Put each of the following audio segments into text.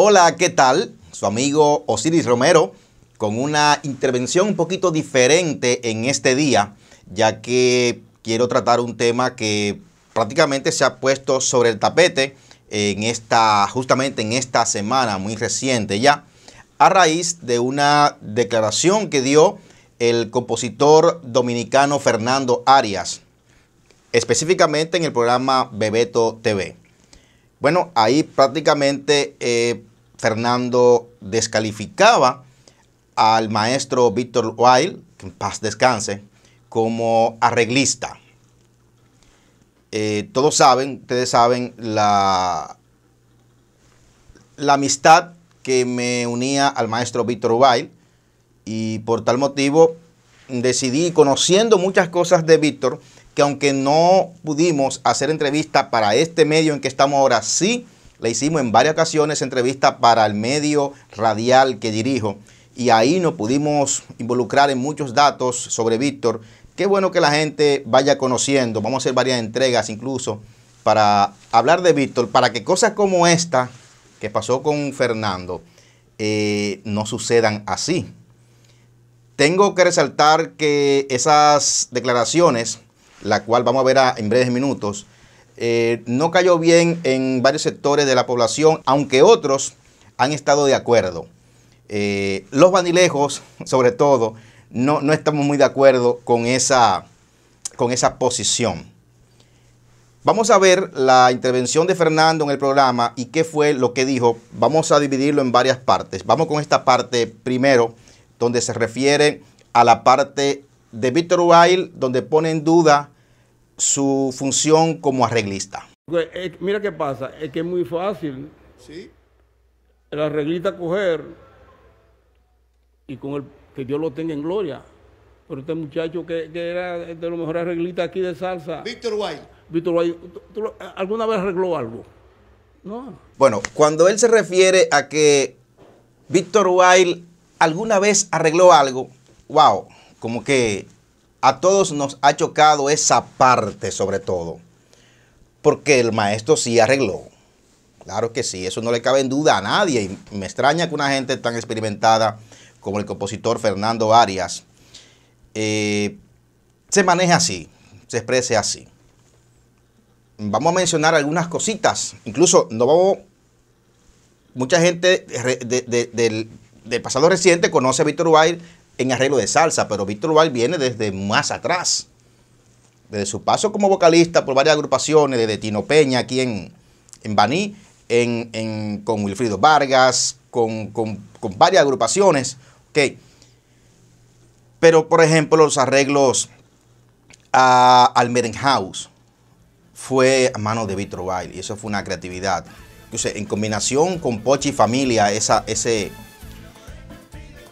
Hola, ¿qué tal? Su amigo Osiris Romero con una intervención un poquito diferente en este día, ya que quiero tratar un tema que prácticamente se ha puesto sobre el tapete en esta, justamente en esta semana muy reciente ya, a raíz de una declaración que dio el compositor dominicano Fernando Arias, específicamente en el programa Bebeto TV. Bueno, ahí prácticamente eh, Fernando descalificaba al maestro Víctor Weil, que en paz descanse, como arreglista. Eh, todos saben, ustedes saben, la, la amistad que me unía al maestro Víctor Weil y por tal motivo decidí, conociendo muchas cosas de Víctor, que aunque no pudimos hacer entrevista para este medio en que estamos ahora, sí le hicimos en varias ocasiones entrevista para el medio radial que dirijo y ahí nos pudimos involucrar en muchos datos sobre Víctor. Qué bueno que la gente vaya conociendo. Vamos a hacer varias entregas incluso para hablar de Víctor, para que cosas como esta que pasó con Fernando eh, no sucedan así. Tengo que resaltar que esas declaraciones, la cual vamos a ver en breves minutos, eh, no cayó bien en varios sectores de la población, aunque otros han estado de acuerdo. Eh, los vanilejos, sobre todo, no, no, estamos muy de acuerdo con esa, con esa posición. Vamos a ver la intervención de Fernando en el programa y qué fue lo que dijo. Vamos a dividirlo en varias partes. Vamos con esta parte primero, donde se refiere a la parte de Víctor Weil, donde pone en duda su función como arreglista? Eh, mira qué pasa, es que es muy fácil. Sí. El arreglista coger y con el que Dios lo tenga en gloria. Pero este muchacho que, era de los mejores arreglistas aquí de salsa. Víctor Guay. Víctor alguna vez arregló algo? No. Bueno, cuando él se refiere a que Víctor Wilde alguna vez arregló algo, wow, como que a todos nos ha chocado esa parte sobre todo. Porque el maestro sí arregló. Claro que sí, eso no le cabe en duda a nadie. Y me extraña que una gente tan experimentada como el compositor Fernando Arias eh, se maneje así, se exprese así. Vamos a mencionar algunas cositas. Incluso no vamos... Mucha gente del, pasado reciente conoce a Víctor Wild en arreglo de salsa, pero Víctor Bail viene desde más atrás. Desde su paso como vocalista por varias agrupaciones, desde Tino Peña aquí en, en Baní, con Wilfrido Vargas, con, varias agrupaciones. Pero, por ejemplo, los arreglos al Merenhouse fue a mano de Víctor Bail y eso fue una creatividad. entonces en combinación con Pochi y Familia, esa, ese,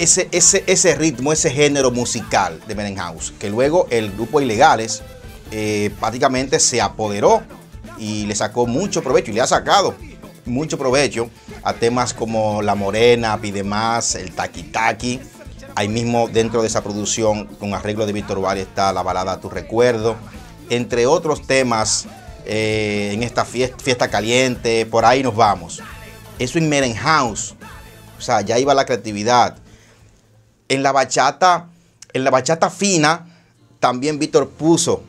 ese, ese, ritmo, ese género musical de House, que luego el grupo Ilegales eh, prácticamente se apoderó y le sacó mucho provecho y le ha sacado mucho provecho a temas como La Morena, Más, El Taki Taki. Ahí mismo dentro de esa producción con arreglo de Víctor Valle está la balada Tu Recuerdo, entre otros temas eh, en esta fiesta, caliente, por ahí nos vamos. Eso en House, o sea, ya iba la creatividad, en la bachata, en la bachata fina, también Víctor puso,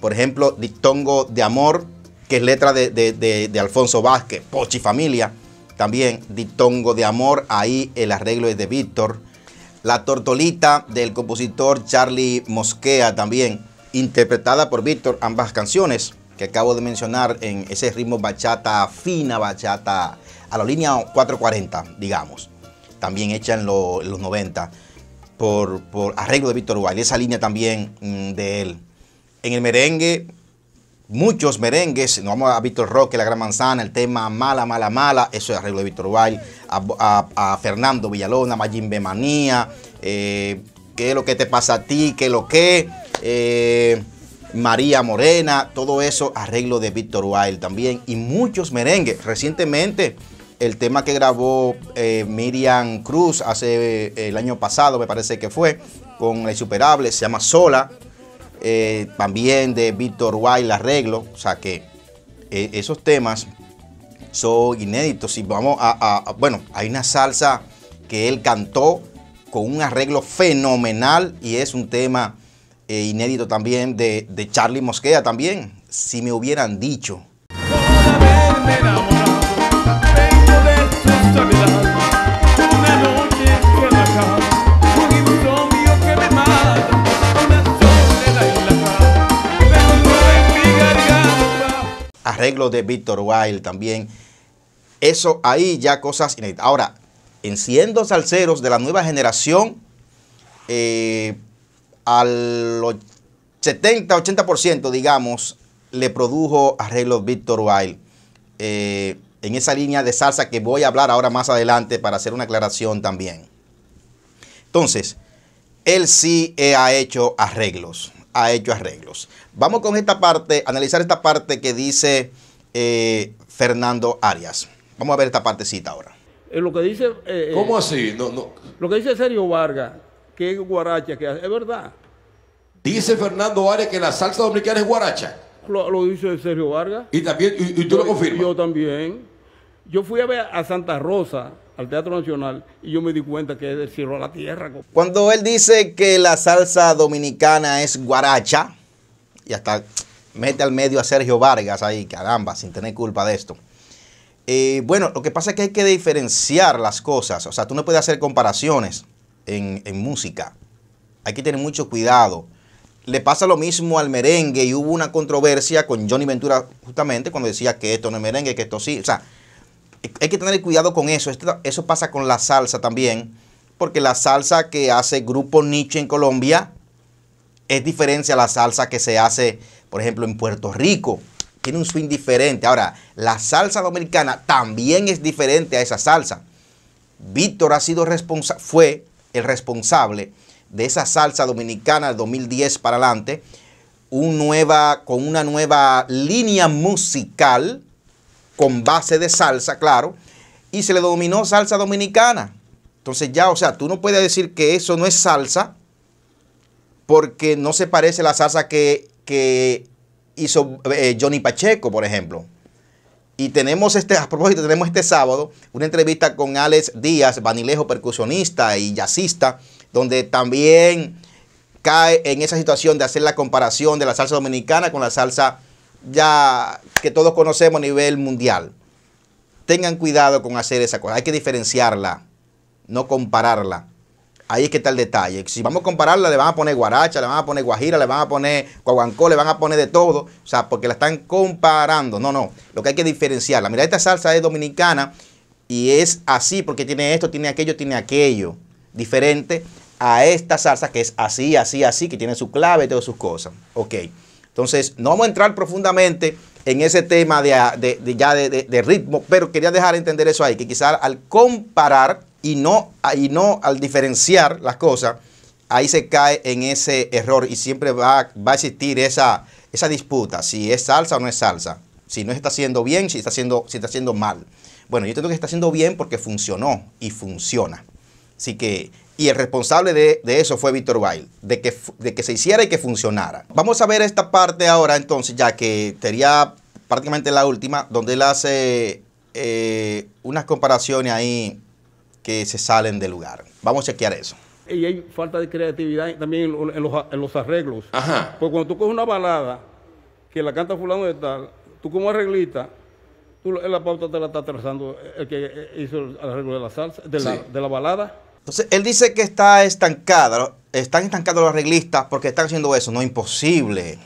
por ejemplo, Dictongo de Amor, que es letra de, de Alfonso Vázquez, Pochi Familia, también Dictongo de Amor, ahí el arreglo es de Víctor. La Tortolita del compositor Charlie Mosquea también, interpretada por Víctor, ambas canciones que acabo de mencionar en ese ritmo bachata fina, bachata a la línea 440, digamos también hecha en, los 90 por, arreglo de Víctor Wilde. esa línea también mm, de él. En el merengue, muchos merengues, nos vamos a Víctor Roque, La Gran Manzana, el tema Mala, Mala, Mala, eso es arreglo de Víctor Wilde. a, Fernando Villalona, Majin Bemanía, eh, ¿Qué es lo que te pasa a ti? ¿Qué es lo que? Eh, María Morena, todo eso, arreglo de Víctor Wild también, y muchos merengues. Recientemente, el tema que grabó eh, Miriam Cruz hace eh, el año pasado, me parece que fue, con La Insuperable, se llama Sola, eh, también de Víctor Wild Arreglo, o sea que esos temas son inéditos. Y vamos a, bueno, hay una salsa que él cantó con un arreglo fenomenal y es un tema inédito también de, Charlie Mosqueda. también, si me hubieran dicho. arreglos de Víctor Wild también. Eso ahí ya cosas inéditas. Ahora, en siendo salseros de la nueva generación, eh, al 70, 80%, digamos, le produjo arreglos Víctor Wilde, eh, en esa línea de salsa que voy a hablar ahora más adelante para hacer una aclaración también. Entonces, él sí eh, ha hecho arreglos ha hecho arreglos. Vamos con esta parte, analizar esta parte que dice eh, Fernando Arias. Vamos a ver esta partecita ahora. Eh, lo que dice... Eh, ¿Cómo así? No, Lo que dice Sergio Vargas, que es guaracha, que es verdad. Dice Fernando Arias que la salsa dominicana es guaracha. Lo, dice Sergio Vargas. Y también, y, tú lo confirmas. Yo también. Yo fui a ver a Santa Rosa, al Teatro Nacional, y yo me di cuenta que es del cielo a la tierra. Cuando él dice que la salsa dominicana es guaracha, y hasta mete al medio a Sergio Vargas ahí, caramba, sin tener culpa de esto. Eh, bueno, lo que pasa es que hay que diferenciar las cosas. O sea, tú no puedes hacer comparaciones en, en música. Hay que tener mucho cuidado. Le pasa lo mismo al merengue y hubo una controversia con Johnny Ventura justamente cuando decía que esto no es merengue, que esto sí. O sea, hay que tener cuidado con eso. eso pasa con la salsa también, porque la salsa que hace Grupo Nietzsche en Colombia es diferente a la salsa que se hace, por ejemplo, en Puerto Rico. Tiene un swing diferente. Ahora, la salsa dominicana también es diferente a esa salsa. Víctor ha sido responsable. fue el responsable de esa salsa dominicana del 2010 para adelante, con una nueva línea musical con base de salsa, claro, y se le dominó salsa dominicana. Entonces ya, o sea, tú no puedes decir que eso no es salsa porque no se parece a la salsa que, hizo eh, Johnny Pacheco, por ejemplo. Y tenemos este, a propósito, tenemos este sábado una entrevista con Alex Díaz, vanilejo percusionista y jazzista, donde también cae en esa situación de hacer la comparación de la salsa dominicana con la salsa ya que todos conocemos a nivel mundial. Tengan cuidado con hacer esa cosa. Hay que diferenciarla, no compararla. Ahí es que está el detalle. Si vamos a compararla, le van a poner guaracha, le van a poner guajira, le van a poner guaguancó, le van a poner de todo. O sea, porque la están comparando. No, no. Lo que hay que diferenciarla. Mira, esta salsa es dominicana y es así porque tiene esto, tiene aquello, tiene aquello. Diferente a esta salsa que es así, así, así, que tiene su clave y todas sus cosas. Ok. Entonces, no vamos a entrar profundamente en ese tema de, ah, ya ritmo, pero quería dejar entender eso ahí, que quizás al comparar y no, ah, no al diferenciar las cosas, ahí se cae en ese error y siempre va, va a existir esa, esa disputa, si es salsa o no es salsa, si no está haciendo bien, si está haciendo, si está haciendo mal. Bueno, yo tengo que está haciendo bien porque funcionó y funciona. Así que y el responsable de, eso fue Víctor Bail, de que, de que se hiciera y que funcionara. Vamos a ver esta parte ahora entonces, ya que sería prácticamente la última, donde él hace eh, unas comparaciones ahí que se salen de lugar. Vamos a chequear eso. Y hay falta de creatividad también en los, en los arreglos. Porque cuando tú coges una balada que la canta fulano de tal, tú como arreglista, tú en la pauta te la está trazando el que hizo el arreglo de la salsa, de de la balada. Entonces, él dice que está estancada, están estancados los arreglistas porque están haciendo eso. No, imposible,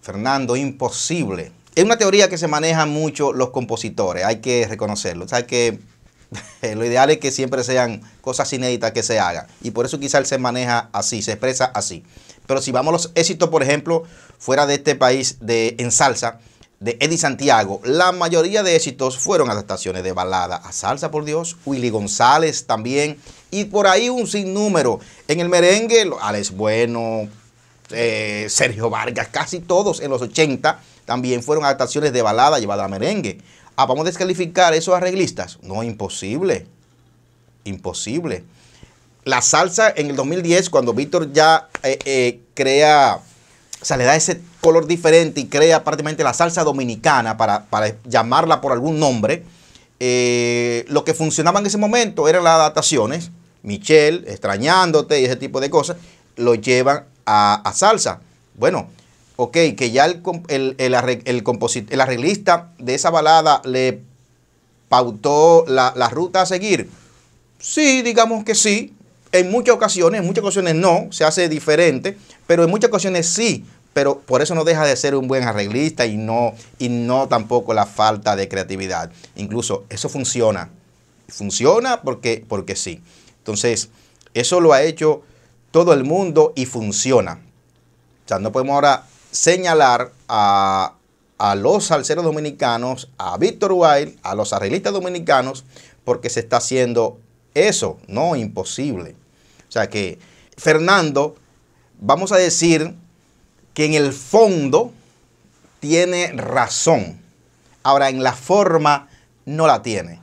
Fernando, imposible. Es una teoría que se maneja mucho los compositores, hay que reconocerlo. O sea, que lo ideal es que siempre sean cosas inéditas que se hagan. Y por eso quizás se maneja así, se expresa así. Pero si vamos a los éxitos, por ejemplo, fuera de este país de en salsa, de Eddie Santiago, la mayoría de éxitos fueron adaptaciones de balada a Salsa por Dios, Willy González también, y por ahí un sinnúmero. En el merengue, Alex Bueno, eh, Sergio Vargas, casi todos en los 80 también fueron adaptaciones de balada llevada a merengue. Ah, vamos a descalificar esos arreglistas. No, imposible. Imposible. La salsa en el 2010, cuando Víctor ya eh, eh, crea o sea, le da ese color diferente y crea prácticamente la salsa dominicana, para, llamarla por algún nombre. Eh, lo que funcionaba en ese momento eran las adaptaciones. Michelle, extrañándote y ese tipo de cosas, lo llevan a, salsa. Bueno, ok, que ya el, el, arreglista de esa balada le pautó la, la ruta a seguir. Sí, digamos que sí, en muchas ocasiones, en muchas ocasiones no, se hace diferente, pero en muchas ocasiones sí, pero por eso no deja de ser un buen arreglista y no, y no tampoco la falta de creatividad. Incluso eso funciona, funciona porque, porque sí. Entonces, eso lo ha hecho todo el mundo y funciona. O sea, no podemos ahora señalar a, a los salseros dominicanos, a Víctor Wild, a los arreglistas dominicanos, porque se está haciendo eso, no imposible. O sea que Fernando, vamos a decir que en el fondo tiene razón. Ahora, en la forma no la tiene.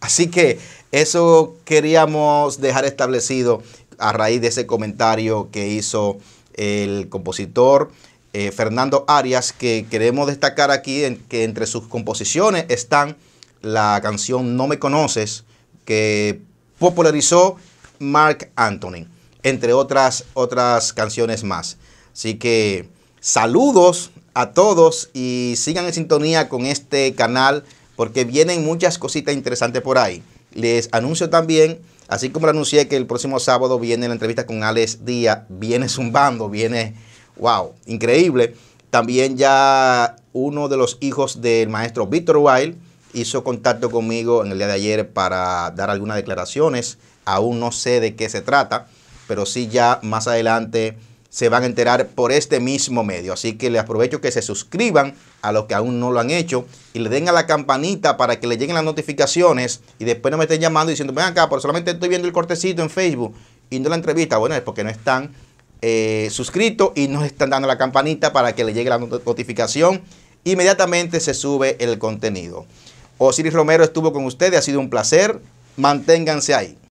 Así que eso queríamos dejar establecido a raíz de ese comentario que hizo el compositor eh, Fernando Arias, que queremos destacar aquí que entre sus composiciones están la canción No me conoces, que popularizó Mark Anthony, entre otras, otras canciones más. Así que saludos a todos y sigan en sintonía con este canal porque vienen muchas cositas interesantes por ahí. Les anuncio también, así como le anuncié que el próximo sábado viene la entrevista con Alex Díaz, viene zumbando, viene, wow, increíble. También ya uno de los hijos del maestro Víctor Weil hizo contacto conmigo en el día de ayer para dar algunas declaraciones Aún no sé de qué se trata, pero sí ya más adelante se van a enterar por este mismo medio. Así que les aprovecho que se suscriban a los que aún no lo han hecho y le den a la campanita para que le lleguen las notificaciones y después no me estén llamando diciendo, ven acá, pero solamente estoy viendo el cortecito en Facebook y no la entrevista. Bueno, es porque no están eh, suscritos y no están dando la campanita para que le llegue la notificación. Inmediatamente se sube el contenido. Osiris Romero estuvo con ustedes, ha sido un placer. Manténganse ahí.